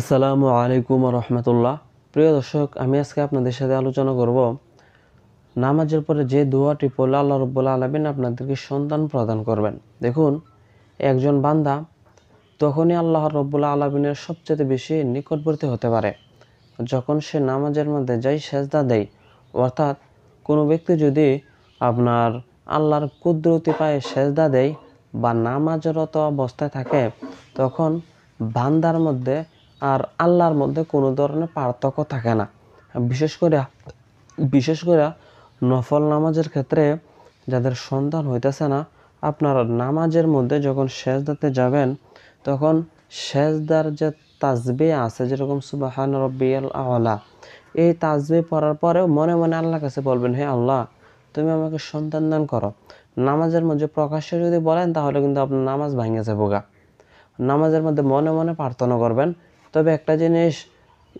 আসসালামু আলাইকুম রহমতুল্লাহ প্রিয় দর্শক আমি আজকে আপনাদের সাথে আলোচনা করব নামাজের পরে যে দোয়াটি পড়লে আল্লাহ রব্বুল্লা আলমিন আপনাদেরকে সন্তান প্রদান করবেন দেখুন একজন বান্দা তখনই আল্লাহ রব্বুল্লা আলমিনের সবচেয়ে বেশি নিকটবর্তী হতে পারে যখন সে নামাজের মধ্যে যাই সেজদা দেয় অর্থাৎ কোনো ব্যক্তি যদি আপনার আল্লাহর কুদরতি পায়ে সেজদা দেয় বা নামাজরত অবস্থায় থাকে তখন বান্দার মধ্যে আর আল্লাহর মধ্যে কোনো ধরনের পার্থক্য থাকে না বিশেষ করে বিশেষ করে নফল নামাজের ক্ষেত্রে যাদের সন্তান হইতেছে না আপনার নামাজের মধ্যে যখন সেজদাতে যাবেন তখন সেজদার যে তাজবে আছে যেরকম সুবাহান রব্বিয়াল আওলা এই তাজবে পড়ার পরেও মনে মনে আল্লাহ কাছে বলবেন হে আল্লাহ তুমি আমাকে সন্তান দান করো নামাজের মধ্যে প্রকাশ্যে যদি বলেন তাহলে কিন্তু আপনার নামাজ ভাঙে যাবে বোগা নামাজের মধ্যে মনে মনে প্রার্থনা করবেন তবে একটা জিনিস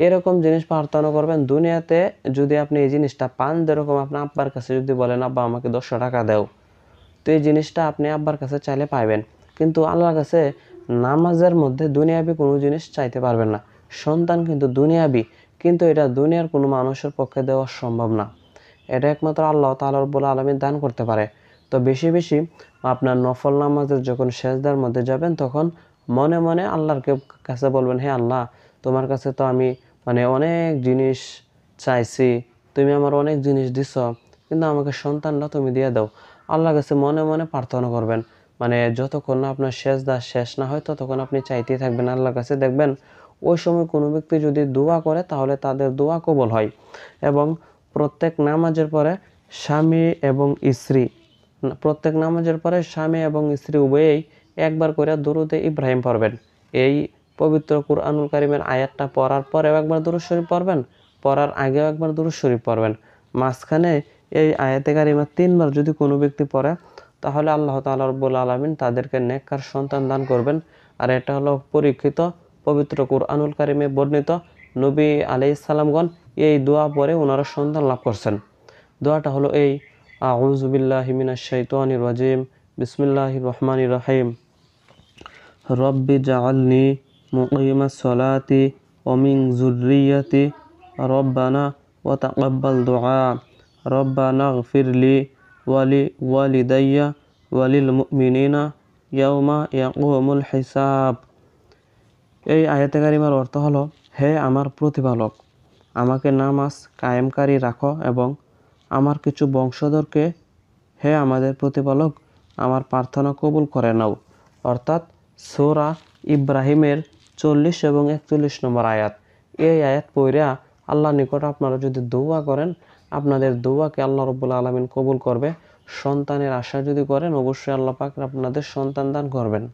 এরকম জিনিস প্রার্থনা করবেন দুনিয়াতে যদি আপনি এই জিনিসটা পান যেরকম আপনি আব্বার কাছে যদি বলেন আব্বা আমাকে দশশো টাকা দাও তো এই জিনিসটা আপনি আব্বার কাছে চাইলে পাইবেন কিন্তু আল্লাহর কাছে নামাজের মধ্যে দুনিয়াবি কোনো জিনিস চাইতে পারবেন না সন্তান কিন্তু দুনিয়াবি কিন্তু এটা দুনিয়ার কোনো মানুষের পক্ষে দেওয়া সম্ভব না এটা একমাত্র আল্লাহ তালর বলে আলমী দান করতে পারে তো বেশি বেশি আপনার নফল নামাজের যখন শেষদার মধ্যে যাবেন তখন মনে মনে আল্লাহর কাছে বলবেন হে আল্লাহ তোমার কাছে তো আমি মানে অনেক জিনিস চাইছি তুমি আমার অনেক জিনিস দিছ কিন্তু আমাকে সন্তানটা তুমি দিয়ে দাও আল্লাহর কাছে মনে মনে প্রার্থনা করবেন মানে যতক্ষণ না আপনার শেষ দাস শেষ না হয় ততক্ষণ আপনি চাইতেই থাকবেন আল্লাহর কাছে দেখবেন ওই সময় কোনো ব্যক্তি যদি দোয়া করে তাহলে তাদের দোয়া কবল হয় এবং প্রত্যেক নামাজের পরে স্বামী এবং স্ত্রী প্রত্যেক নামাজের পরে স্বামী এবং স্ত্রী উভয়েই একবার করে দুরুদে ইব্রাহিম পড়বেন এই পবিত্র কুরআনুল কারিমের আয়াতটা পড়ার পরেও একবার দুরুদ শরীফ পড়বেন পড়ার আগেও একবার দুরুদ শরীফ পড়বেন মাঝখানে এই আয়াতে কারিমা তিনবার যদি কোনো ব্যক্তি পড়ে তাহলে আল্লাহ তাআলা রব্বুল আলামিন তাদেরকে নেককার সন্তান দান করবেন আর এটা হলো পরীক্ষিত পবিত্র কুরআনুল কারিমে বর্ণিত নবী আলাইহিস সালামগণ এই দোয়া পরে ওনারা সন্তান লাভ করছেন দোয়াটা হলো এই আউজুবিল্লাহ হিমিনা শৈতানির রাজিম বিসমিল্লাহির রহমানির রহিম রব্বি জাআলনি মুকিমাস সলাতি অমিং জুরিয়াতি রব্বানা ও তাকব্বাল দোয়া রব্বানা গফিরলি ওয়ালি ওয়ালিদাইয়া ওয়ালিল মুমিনিনা ইয়াউমা ইয়াকুমুল হিসাব এই আয়াতে অর্থ হলো হে আমার প্রতিপালক আমাকে নামাজ কায়েমকারী রাখো এবং আমার কিছু বংশধরকে হে আমাদের প্রতিপালক আমার প্রার্থনা কবুল করে নাও অর্থাৎ সোরা ইব্রাহিমের চল্লিশ এবং একচল্লিশ নম্বর আয়াত এই আয়াত পইরা আল্লাহ নিকট আপনারা যদি দৌয়া করেন আপনাদের দৌয়াকে আল্লাহ রবুল্লা আলমিন কবুল করবে সন্তানের আশা যদি করেন অবশ্যই আল্লাহ পাক আপনাদের সন্তান দান করবেন